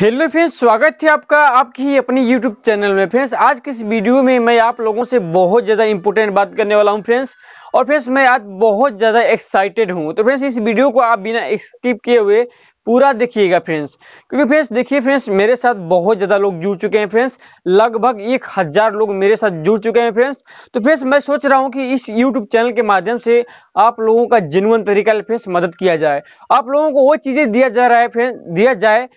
hello friends स्वागत है आपका आपकी ही अपनी यूट्यूब चैनल में फ्रेंड्स आज के इस वीडियो में मैं आप लोगों से बहुत ज़्यादा इंपॉर्टेंट बात करने वाला हूं फ्रेंड्स और फ्रेंड्स मैं आज बहुत ज़्यादा एक्साइटेड हूं तो फ्रेंड्स इस वीडियो को आप बिना स्किप किए हुए पूरा देखिएगा फ्रेंड्स क्योंकि फ्रेंड्स देखिए फ्रेंड्स मेरे साथ बहुत ज़्यादा लोग जुड़ चुके हैं फ्रेंड्स लगभग एक हज़ार लोग मेरे साथ जुड़ चुके हैं फ्रेंड्स तो फ्रेंड्स मैं सोच रहा हूँ कि इस यूट्यूब चैनल के माध्यम से आप लोगों का जेनुअन तरीका फ्रेंड्स मदद किया जाए आप लोगों को वो चीज़ें दिया जा रहा है फ्रेंड दिया जाए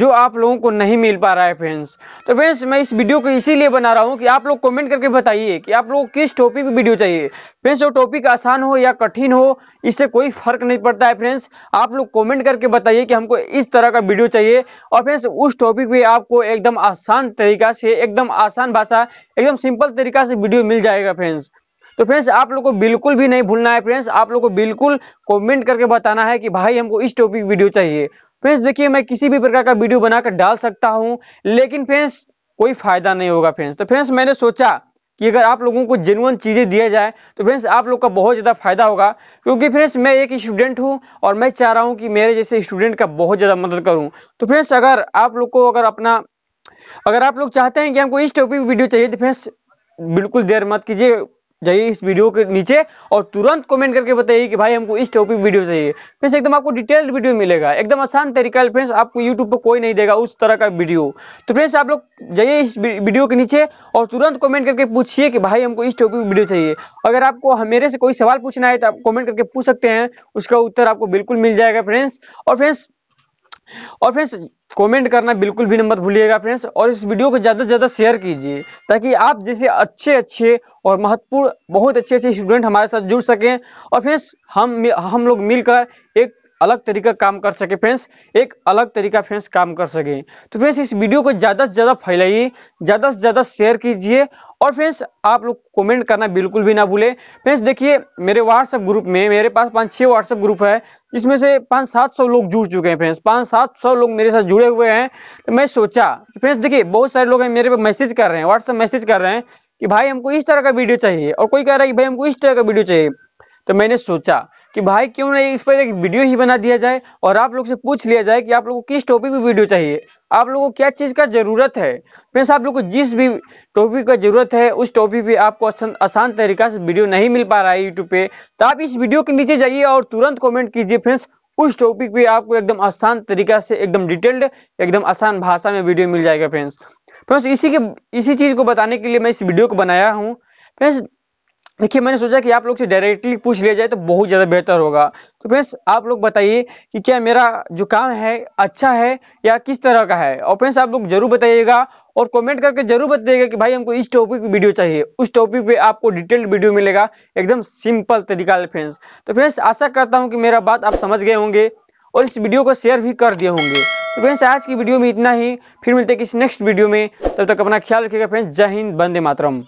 जो आप लोगों को नहीं मिल पा रहा है फ्रेंड्स तो फ्रेंड्स मैं इस वीडियो को इसीलिए बना रहा हूँ कि आप लोग कमेंट करके बताइए कि आप लोग किस टॉपिक की वीडियो चाहिए फ्रेंड्स वो टॉपिक आसान हो या कठिन हो इससे कोई फर्क नहीं पड़ता है फ्रेंड्स आप लोग कमेंट करके बताइए कि हमको इस तरह का वीडियो चाहिए और फ्रेंड्स उस टॉपिक पर आपको एकदम आसान तरीका से एकदम आसान भाषा एकदम सिंपल तरीका से वीडियो मिल जाएगा फ्रेंड्स तो फ्रेंड्स आप लोग को बिल्कुल भी नहीं भूलना है फ्रेंड्स आप लोग को बिल्कुल कॉमेंट करके बताना है कि भाई हमको इस टॉपिक वीडियो चाहिए फ्रेंड्स देखिए मैं किसी भी प्रकार का वीडियो बनाकर डाल सकता हूँ लेकिन फ्रेंड्स कोई फायदा नहीं होगा फ्रेंड्स तो फ्रेंड्स मैंने सोचा कि अगर आप लोगों को जेनुअन चीज़ें दिया जाए तो फ्रेंड्स आप लोग का बहुत ज़्यादा फायदा होगा क्योंकि फ्रेंड्स मैं एक स्टूडेंट हूं और मैं चाह रहा हूँ कि मेरे जैसे स्टूडेंट का बहुत ज़्यादा मदद करूँ तो फ्रेंड्स अगर आप लोग को अगर अपना अगर आप लोग चाहते हैं कि हमको इस टॉपिक वीडियो चाहिए तो फ्रेंड्स बिल्कुल देर मत कीजिए जाइए इस वीडियो के नीचे और तुरंत कमेंट करके बताइए कि भाई हमको इस टॉपिक वीडियो चाहिए फ्रेंड्स एकदम आपको डिटेल्ड वीडियो मिलेगा एकदम आसान तरीका है फ्रेंड्स आपको यूट्यूब पर कोई नहीं देगा उस तरह का वीडियो तो फ्रेंड्स आप लोग जाइए इस वीडियो के नीचे और तुरंत कमेंट करके पूछिए कि भाई हमको इस टॉपिक वीडियो चाहिए अगर आपको हमेरे से कोई सवाल पूछना है तो आप कॉमेंट करके पूछ सकते हैं उसका उत्तर आपको बिल्कुल मिल जाएगा फ्रेंड्स और फ्रेंड्स और फ्रेंड्स कमेंट करना बिल्कुल भी मत भूलिएगा फ्रेंड्स और इस वीडियो को ज़्यादा से ज़्यादा शेयर कीजिए ताकि आप जैसे अच्छे अच्छे और महत्वपूर्ण बहुत अच्छे अच्छे स्टूडेंट हमारे साथ जुड़ सकें और फ्रेंड्स हम हम लोग मिलकर एक अलग तरीका काम कर सके फ्रेंड्स एक अलग तरीका फ्रेंड्स काम कर सके तो फ्रेंड्स इस वीडियो को ज़्यादा से ज़्यादा फैलाइए ज़्यादा से ज़्यादा शेयर कीजिए और फ्रेंड्स आप लोग कमेंट करना बिल्कुल भी ना भूले फ्रेंड्स देखिए मेरे व्हाट्सएप ग्रुप में मेरे पास पांच छह व्हाट्सएप ग्रुप है जिसमें से पांच सात सौ लोग जुड़ चुके हैं फ्रेंड्स पांच सात सौ लोग मेरे साथ जुड़े हुए हैं तो मैं सोचा कि फ्रेंड्स देखिए बहुत सारे लोग मेरे पे मैसेज कर रहे हैं व्हाट्सएप मैसेज कर रहे हैं कि भाई हमको इस तरह का वीडियो चाहिए और कोई कह रहा है कि भाई हमको इस तरह का वीडियो चाहिए तो मैंने सोचा कि भाई क्यों ना इस पर एक वीडियो ही बना दिया जाए और आप लोग से पूछ लिया जाए कि आप लोगों को किस टॉपिक पे वीडियो चाहिए आप लोगों को क्या चीज़ का ज़रूरत है फ्रेंड्स आप लोगों को जिस भी टॉपिक का ज़रूरत है उस टॉपिक पे आपको आसान तरीका से वीडियो नहीं मिल पा रहा है यूट्यूब पे तो आप इस वीडियो के नीचे जाइए और तुरंत कॉमेंट कीजिए फ्रेंड्स उस टॉपिक पे आपको एकदम आसान तरीका से एकदम डिटेल्ड एकदम आसान भाषा में वीडियो मिल जाएगा फ्रेंड्स फ्रेंड्स इसी के इसी चीज़ को बताने के लिए मैं इस वीडियो को बनाया हूँ फ्रेंड्स देखिए मैंने सोचा कि आप लोग से डायरेक्टली पूछ लिया जाए तो बहुत ज़्यादा बेहतर होगा तो फ्रेंड्स आप लोग बताइए कि क्या मेरा जो काम है अच्छा है या किस तरह का है और फ्रेंड्स आप लोग जरूर बताइएगा और कमेंट करके जरूर बताइएगा कि भाई हमको इस टॉपिक पे वीडियो चाहिए उस टॉपिक पे आपको डिटेल्ड वीडियो मिलेगा एकदम सिंपल तरीका है फ्रेंड्स तो फ्रेंड्स आशा करता हूँ कि मेरा बात आप समझ गए होंगे और इस वीडियो को शेयर भी कर दिए होंगे तो फ्रेंड्स आज की वीडियो में इतना ही फिर मिलते हैं किसी नेक्स्ट वीडियो में तब तक अपना ख्याल रखिएगा फ्रेंड्स जय हिंद बंदे मातरम